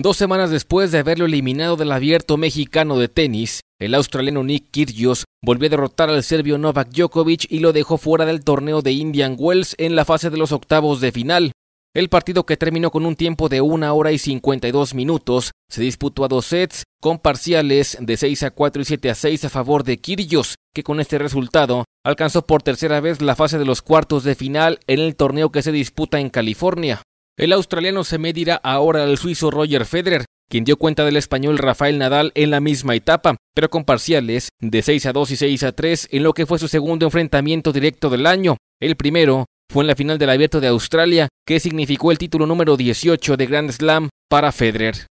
Dos semanas después de haberlo eliminado del abierto mexicano de tenis, el australiano Nick Kyrgios volvió a derrotar al serbio Novak Djokovic y lo dejó fuera del torneo de Indian Wells en la fase de los octavos de final. El partido que terminó con un tiempo de 1 hora y 52 minutos se disputó a dos sets con parciales de 6 a 4 y 7 a 6 a favor de Kyrgios, que con este resultado alcanzó por tercera vez la fase de los cuartos de final en el torneo que se disputa en California. El australiano se medirá ahora al suizo Roger Federer, quien dio cuenta del español Rafael Nadal en la misma etapa, pero con parciales de 6 a 2 y 6 a 3 en lo que fue su segundo enfrentamiento directo del año. El primero fue en la final del Abierto de Australia, que significó el título número 18 de Grand Slam para Federer.